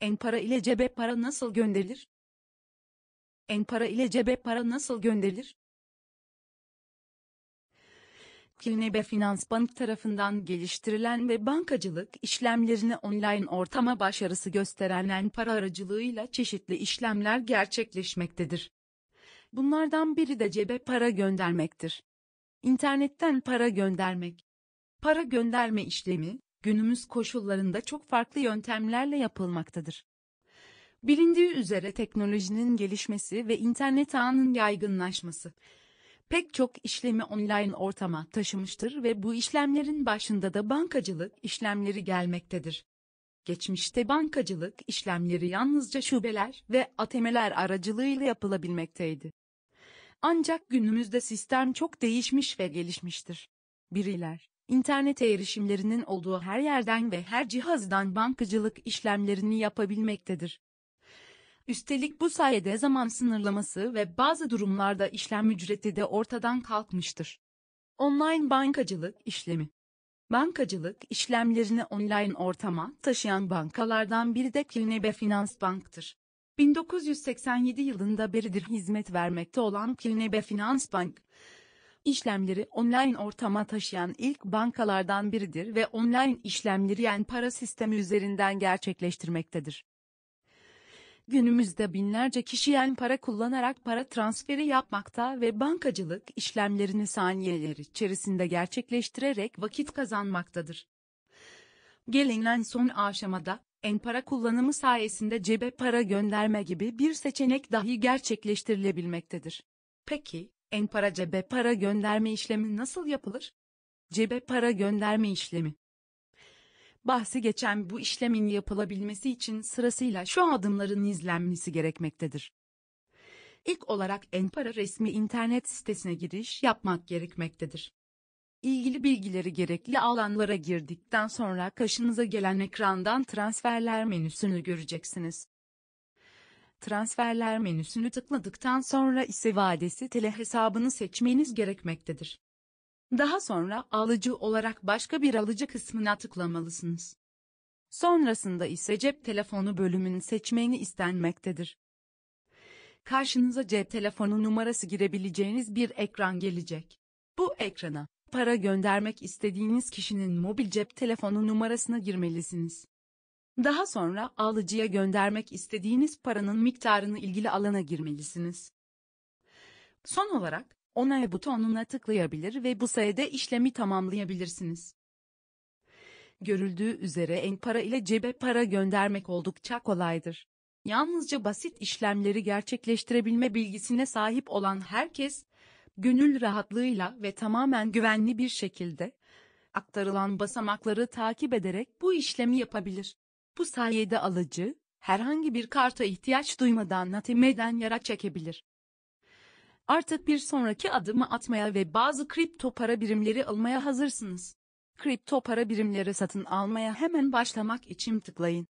En para ile cebe para nasıl gönderilir? En para ile cebe para nasıl gönderilir? Kilnebe Finans Bank tarafından geliştirilen ve bankacılık işlemlerini online ortama başarısı gösteren En para aracılığıyla çeşitli işlemler gerçekleşmektedir. Bunlardan biri de cebe para göndermektir. İnternetten para göndermek. Para gönderme işlemi, günümüz koşullarında çok farklı yöntemlerle yapılmaktadır. Bilindiği üzere teknolojinin gelişmesi ve internet ağının yaygınlaşması pek çok işlemi online ortama taşımıştır ve bu işlemlerin başında da bankacılık işlemleri gelmektedir. Geçmişte bankacılık işlemleri yalnızca şubeler ve atemeler aracılığıyla yapılabilmekteydi. Ancak günümüzde sistem çok değişmiş ve gelişmiştir. Biriler internete erişimlerinin olduğu her yerden ve her cihazdan bankacılık işlemlerini yapabilmektedir. Üstelik bu sayede zaman sınırlaması ve bazı durumlarda işlem ücreti de ortadan kalkmıştır. Online bankacılık işlemi Bankacılık işlemlerini online ortama taşıyan bankalardan biri de Kilnebe Finans Bank'tır. 1987 yılında beridir hizmet vermekte olan Kilnebe Finans Bank, işlemleri online ortama taşıyan ilk bankalardan biridir ve online işlemleri yen yani para sistemi üzerinden gerçekleştirmektedir. Günümüzde binlerce kişi yen para kullanarak para transferi yapmakta ve bankacılık işlemlerini saniyeler içerisinde gerçekleştirerek vakit kazanmaktadır. Gelinen son aşamada, en para kullanımı sayesinde cebe para gönderme gibi bir seçenek dahi gerçekleştirilebilmektedir. Peki, en para cebe para gönderme işlemi nasıl yapılır? Cebe para gönderme işlemi. Bahsi geçen bu işlemin yapılabilmesi için sırasıyla şu adımların izlenmesi gerekmektedir. İlk olarak Enpara resmi internet sitesine giriş yapmak gerekmektedir. İlgili bilgileri gerekli alanlara girdikten sonra kaşınıza gelen ekrandan transferler menüsünü göreceksiniz transferler menüsünü tıkladıktan sonra ise vadesi tele hesabını seçmeniz gerekmektedir. Daha sonra alıcı olarak başka bir alıcı kısmına tıklamalısınız. Sonrasında ise cep telefonu bölümünü seçmeni istenmektedir. Karşınıza cep telefonu numarası girebileceğiniz bir ekran gelecek. Bu ekrana para göndermek istediğiniz kişinin mobil cep telefonu numarasını girmelisiniz. Daha sonra alıcıya göndermek istediğiniz paranın miktarını ilgili alana girmelisiniz. Son olarak, onay butonuna tıklayabilir ve bu sayede işlemi tamamlayabilirsiniz. Görüldüğü üzere en para ile cebe para göndermek oldukça kolaydır. Yalnızca basit işlemleri gerçekleştirebilme bilgisine sahip olan herkes, gönül rahatlığıyla ve tamamen güvenli bir şekilde, aktarılan basamakları takip ederek bu işlemi yapabilir. Bu sayede alıcı, herhangi bir karta ihtiyaç duymadan natimeden yara çekebilir. Artık bir sonraki adımı atmaya ve bazı kripto para birimleri almaya hazırsınız. Kripto para birimleri satın almaya hemen başlamak için tıklayın.